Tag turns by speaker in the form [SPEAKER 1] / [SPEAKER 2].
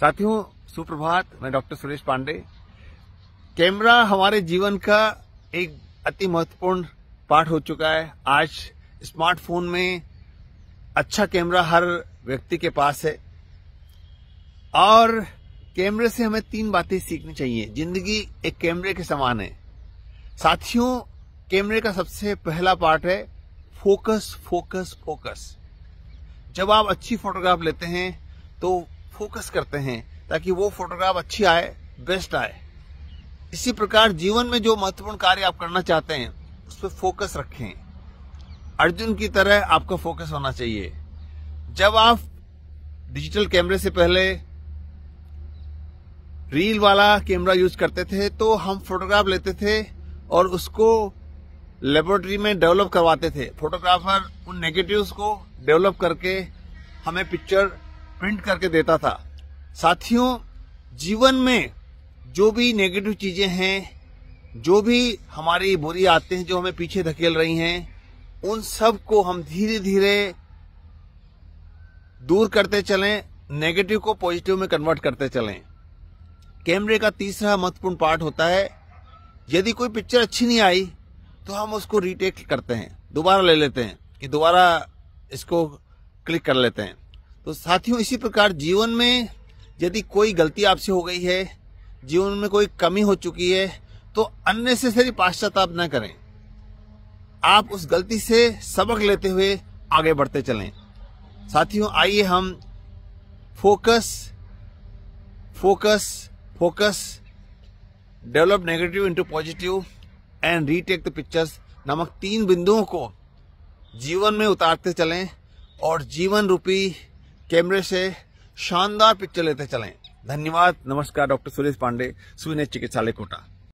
[SPEAKER 1] साथियों सुप्रभात मैं डॉक्टर सुरेश पांडे कैमरा हमारे जीवन का एक अति महत्वपूर्ण पार्ट हो चुका है आज स्मार्टफोन में अच्छा कैमरा हर व्यक्ति के पास है और कैमरे से हमें तीन बातें सीखनी चाहिए जिंदगी एक कैमरे के समान है साथियों कैमरे का सबसे पहला पार्ट है फोकस फोकस फोकस जब आप अच्छी फोटोग्राफ लेते हैं तो फोकस करते हैं ताकि वो फोटोग्राफ अच्छी आए बेस्ट आए इसी प्रकार जीवन में जो महत्वपूर्ण कार्य आप करना चाहते हैं उस पर फोकस रखें अर्जुन की तरह आपका फोकस होना चाहिए जब आप डिजिटल कैमरे से पहले रील वाला कैमरा यूज करते थे तो हम फोटोग्राफ लेते थे और उसको लेबोरेटरी में डेवलप करवाते थे फोटोग्राफर उन नेगेटिव्स को डेवलप करके हमें पिक्चर प्रिंट करके देता था साथियों जीवन में जो भी नेगेटिव चीजें हैं जो भी हमारी बुरी आते हैं जो हमें पीछे धकेल रही हैं उन सब को हम धीरे धीरे दूर करते चलें नेगेटिव को पॉजिटिव में कन्वर्ट करते चलें कैमरे का तीसरा महत्वपूर्ण पार्ट होता है यदि कोई पिक्चर अच्छी नहीं आई तो हम उसको रीटेक करते हैं दोबारा ले लेते हैं कि दोबारा इसको क्लिक कर लेते हैं तो साथियों इसी प्रकार जीवन में यदि कोई गलती आपसे हो गई है जीवन में कोई कमी हो चुकी है तो अननेसेसरी पाश्चाताप न करें आप उस गलती से सबक लेते हुए आगे बढ़ते चलें साथियों आइए हम focus focus focus develop negative into positive and retake the pictures नामक तीन बिंदुओं को जीवन में उतारते चलें और जीवन रूपी कैमरे से शानदार पिक्चर लेते चलें धन्यवाद नमस्कार डॉक्टर सुरेश पांडे सुविनय चिकित्सालय कोटा